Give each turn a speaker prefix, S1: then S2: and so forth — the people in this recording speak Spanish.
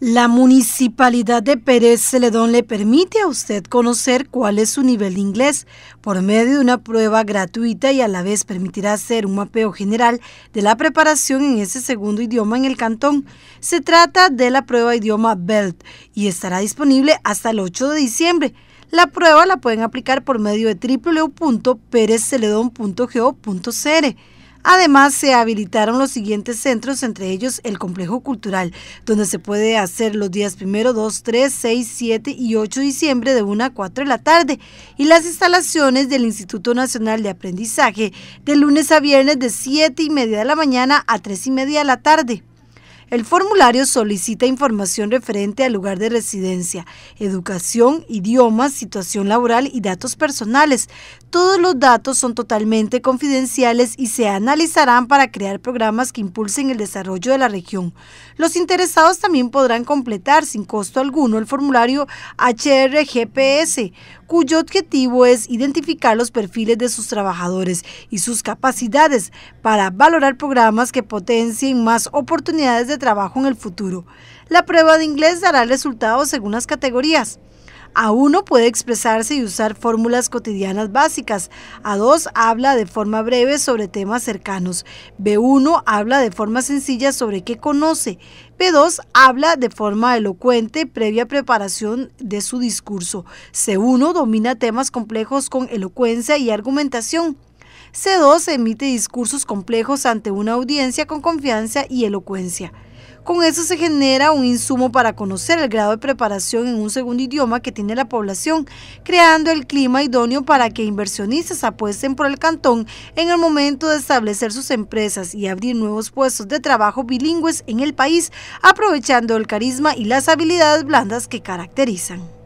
S1: La Municipalidad de Pérez Celedón le permite a usted conocer cuál es su nivel de inglés por medio de una prueba gratuita y a la vez permitirá hacer un mapeo general de la preparación en ese segundo idioma en el cantón. Se trata de la prueba idioma BELT y estará disponible hasta el 8 de diciembre. La prueba la pueden aplicar por medio de www.perezceledon.go.cr. Además, se habilitaron los siguientes centros, entre ellos el Complejo Cultural, donde se puede hacer los días primero, 2, 3, 6, 7 y 8 de diciembre de 1 a 4 de la tarde, y las instalaciones del Instituto Nacional de Aprendizaje, de lunes a viernes de 7 y media de la mañana a 3 y media de la tarde. El formulario solicita información referente al lugar de residencia, educación, idiomas, situación laboral y datos personales. Todos los datos son totalmente confidenciales y se analizarán para crear programas que impulsen el desarrollo de la región. Los interesados también podrán completar sin costo alguno el formulario HRGPS, cuyo objetivo es identificar los perfiles de sus trabajadores y sus capacidades para valorar programas que potencien más oportunidades de trabajo en el futuro. La prueba de inglés dará resultados según las categorías. A 1 puede expresarse y usar fórmulas cotidianas básicas. A2 habla de forma breve sobre temas cercanos. B1 habla de forma sencilla sobre qué conoce. B2 habla de forma elocuente previa preparación de su discurso. C1 domina temas complejos con elocuencia y argumentación. C2 emite discursos complejos ante una audiencia con confianza y elocuencia. Con eso se genera un insumo para conocer el grado de preparación en un segundo idioma que tiene la población, creando el clima idóneo para que inversionistas apuesten por el cantón en el momento de establecer sus empresas y abrir nuevos puestos de trabajo bilingües en el país, aprovechando el carisma y las habilidades blandas que caracterizan.